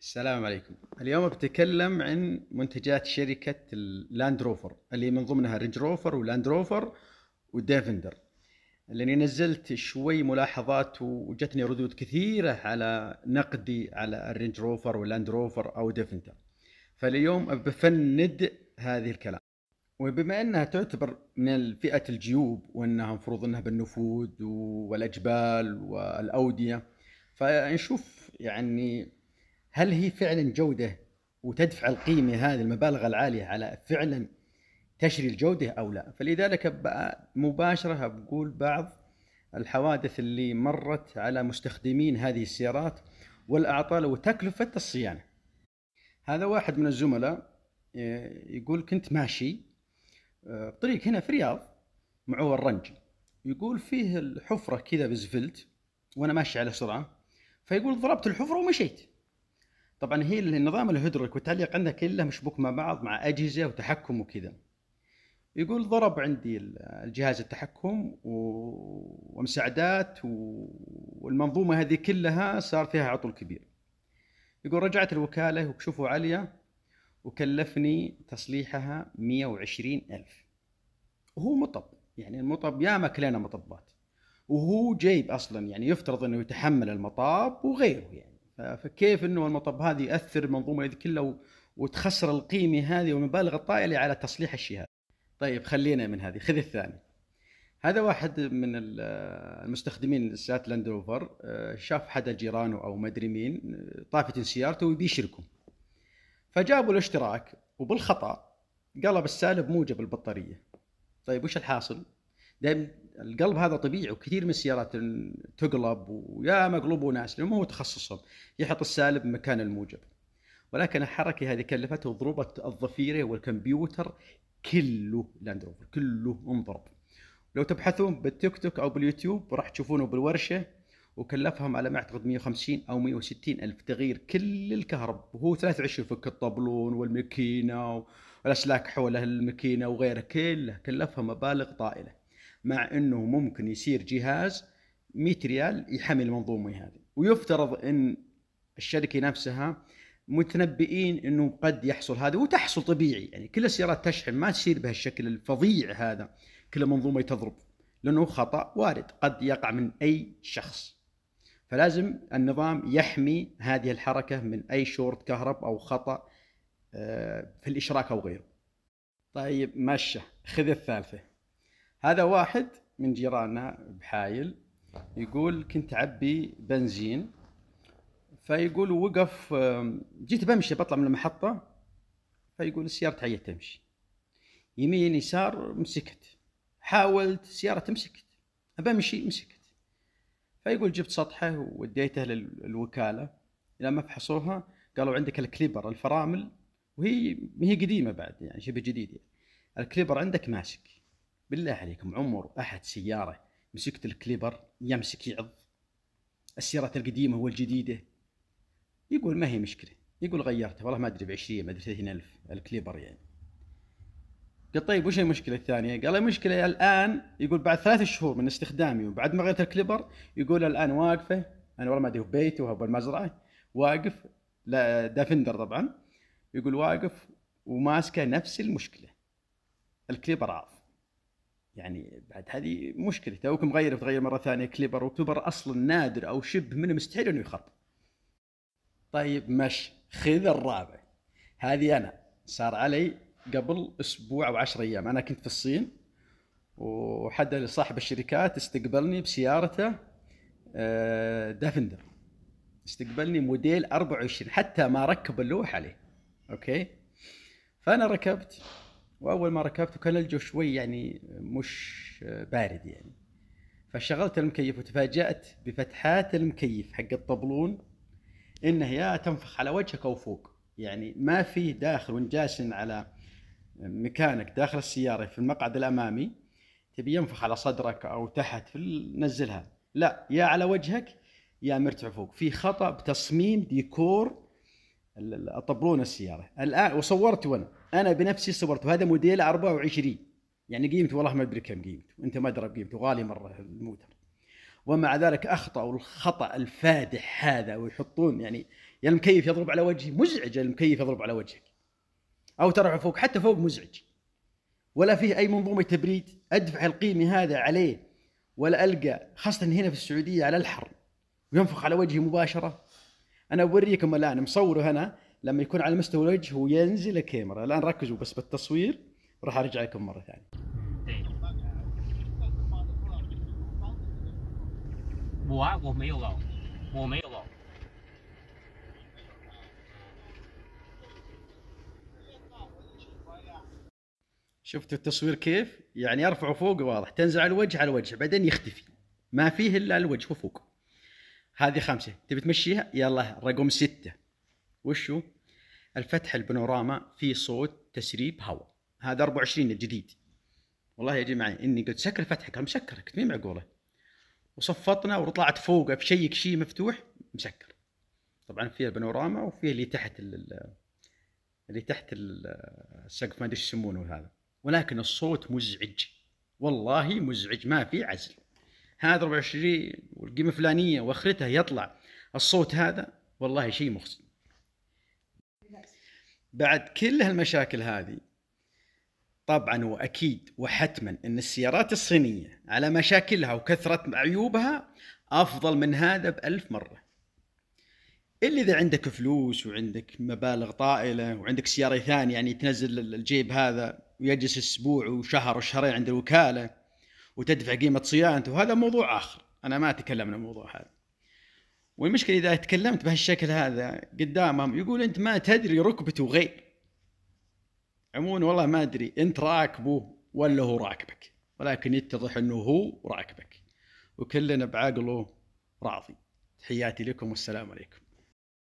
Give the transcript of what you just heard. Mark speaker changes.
Speaker 1: السلام عليكم اليوم بتكلم عن منتجات شركة اللاند روفر اللي من ضمنها رينج روفر ولاند روفر وديفندر لاني نزلت شوي ملاحظات وجتني ردود كثيرة على نقدي على الرينج روفر واللاند روفر او ديفندر فاليوم بفند هذه الكلام وبما انها تعتبر من فئة الجيوب وانها المفروض انها بالنفوذ والاجبال والاودية فنشوف يعني هل هي فعلا جوده وتدفع القيمه هذه المبالغ العاليه على فعلا تشري الجوده او لا فلذلك مباشره بقول بعض الحوادث اللي مرت على مستخدمين هذه السيارات والاعطال وتكلفه الصيانه هذا واحد من الزملاء آه، يقول كنت ماشي آه، طريق هنا في الرياض معه الرنج يقول فيه الحفرة كذا بزفلت وأنا ماشي على سرعة فيقول ضربت الحفرة ومشيت طبعا هي النظام الهيدروليك والتعليق عندها كله مشبوك مع بعض مع اجهزه وتحكم وكذا يقول ضرب عندي الجهاز التحكم ومساعدات والمنظومه هذه كلها صار فيها عطل كبير يقول رجعت الوكاله وكشفوا عليا وكلفني تصليحها 120 ألف وهو مطب يعني المطب ياما كلينا مطبات وهو جيب اصلا يعني يفترض انه يتحمل المطاب وغيره يعني آه، فكيف انه المطب هذه ياثر المنظومه هذه كلها وتخسر القيمه هذه والمبالغ الطائله على تصليح الشيء هذا. طيب خلينا من هذه خذ الثاني. هذا واحد من آه، المستخدمين سيارة لاند روفر شاف حدا جيرانه او مدري مين آه، طافت سيارته يشركه. فجابوا الاشتراك وبالخطا قلب السالب موجب البطاريه طيب وش الحاصل؟ دائما القلب هذا طبيعي وكثير من السيارات تقلب ويا مقلوب وناس لانه هو تخصصهم يحط السالب مكان الموجب ولكن الحركه هذه كلفته ضربه الضفيره والكمبيوتر كله لاند روفر كله انضرب لو تبحثون بالتيك توك او باليوتيوب راح تشوفونه بالورشه وكلفهم على ما اعتقد 150 او 160 الف تغيير كل الكهرب وهو 23 فك الطبلون والماكينه والاسلاك حول الماكينه وغيره كله كلفها مبالغ طائله مع انه ممكن يصير جهاز 100 ريال يحمي المنظومه هذه ويفترض ان الشركه نفسها متنبئين انه قد يحصل هذا وتحصل طبيعي يعني كل السيارات تشحن ما تصير بهالشكل الفظيع هذا كل منظومه تضرب لانه خطا وارد قد يقع من اي شخص فلازم النظام يحمي هذه الحركه من اي شورت كهرب او خطا آه، في الاشراك او غيره طيب مشى خذ الثالثه هذا واحد من جيراننا بحايل يقول كنت اعبي بنزين فيقول وقف جيت بمشي بطلع من المحطة فيقول السيارة تعيت تمشي يمين يسار مسكت حاولت السيارة تمسكت بمشي مسكت فيقول جبت سطحه ووديته للوكالة لما فحصوها قالوا عندك الكليبر الفرامل وهي هي قديمة بعد يعني شبه جديدة يعني. الكليبر عندك ماسك بالله عليكم عمر احد سياره مسكت الكليبر يمسك يعض السيارات القديمه والجديده يقول ما هي مشكله يقول غيرته والله ما ادري ب 20 ما ادري 30 الف الكليبر يعني قال طيب وش المشكله الثانيه؟ قال المشكله الان يقول بعد ثلاث شهور من استخدامي وبعد ما غيرت الكليبر يقول الان واقفه انا والله ما ادري في بيتي وهو بالمزرعه واقف لا دافندر طبعا يقول واقف وماسكه نفس المشكله الكليبر عاف يعني بعد هذه مشكله توك مغير تغير مره ثانيه كليبر وكليبر اصلا نادر او شبه من مستحيل انه يخرب طيب مش خذ الرابع هذه انا صار علي قبل اسبوع او 10 ايام انا كنت في الصين وحد صاحب الشركات استقبلني بسيارته آه، دافندر استقبلني موديل 24 حتى ما ركب اللوح عليه اوكي فانا ركبت واول ما ركبته كان الجو شوي يعني مش بارد يعني فشغلت المكيف وتفاجات بفتحات المكيف حق الطبلون انه يا تنفخ على وجهك او فوق يعني ما في داخل وانت على مكانك داخل السياره في المقعد الامامي تبي ينفخ على صدرك او تحت في نزلها لا يا على وجهك يا مرتفع فوق في خطا بتصميم ديكور الطبلون السياره الان وصورت وانا انا بنفسي صورت وهذا موديل 24 يعني قيمته والله ما ادري كم قيمته انت ما ادري قيمته غالي مره الموتر ومع ذلك اخطاوا الخطا الفادح هذا ويحطون يعني يا المكيف يضرب على وجهي مزعج المكيف يضرب على وجهك او ترفع فوق حتى فوق مزعج ولا فيه اي منظومه تبريد ادفع القيمه هذا عليه ولا القى خاصه هنا في السعوديه على الحر وينفخ على وجهي مباشره انا اوريكم الان مصوره هنا لما يكون على مستوى الوجه وينزل الكاميرا الان ركزوا بس بالتصوير راح ارجع لكم مره ثانيه شفتوا التصوير كيف؟ يعني ارفعه فوق واضح، تنزل على الوجه على الوجه، بعدين يختفي. ما فيه الا الوجه وفوق. هذه خمسة تبي تمشيها يلا رقم ستة وشو الفتح البانوراما في صوت تسريب هواء هذا 24 الجديد والله يا جماعة إني قلت سكر الفتحة قال مسكر كنت مين معقولة وصفطنا وطلعت فوق في شيء مفتوح مسكر طبعا فيها البانوراما وفيها اللي تحت اللي تحت السقف ما ادري يسمونه هذا ولكن الصوت مزعج والله مزعج ما في عزل هذا 24 والقيمه فلانيه واخرتها يطلع الصوت هذا والله شيء مخزي بعد كل هالمشاكل هذه طبعا واكيد وحتما ان السيارات الصينيه على مشاكلها وكثره عيوبها افضل من هذا بألف مره اللي اذا عندك فلوس وعندك مبالغ طائله وعندك سياره ثانيه يعني تنزل الجيب هذا ويجلس اسبوع وشهر وشهرين عند الوكاله وتدفع قيمه صيانته وهذا موضوع اخر انا ما اتكلم عن الموضوع هذا والمشكله اذا تكلمت بهالشكل هذا قدامهم يقول انت ما تدري ركبته غير عموما والله ما ادري انت راكبه ولا هو راكبك ولكن يتضح انه هو راكبك وكلنا بعقله راضي تحياتي لكم والسلام عليكم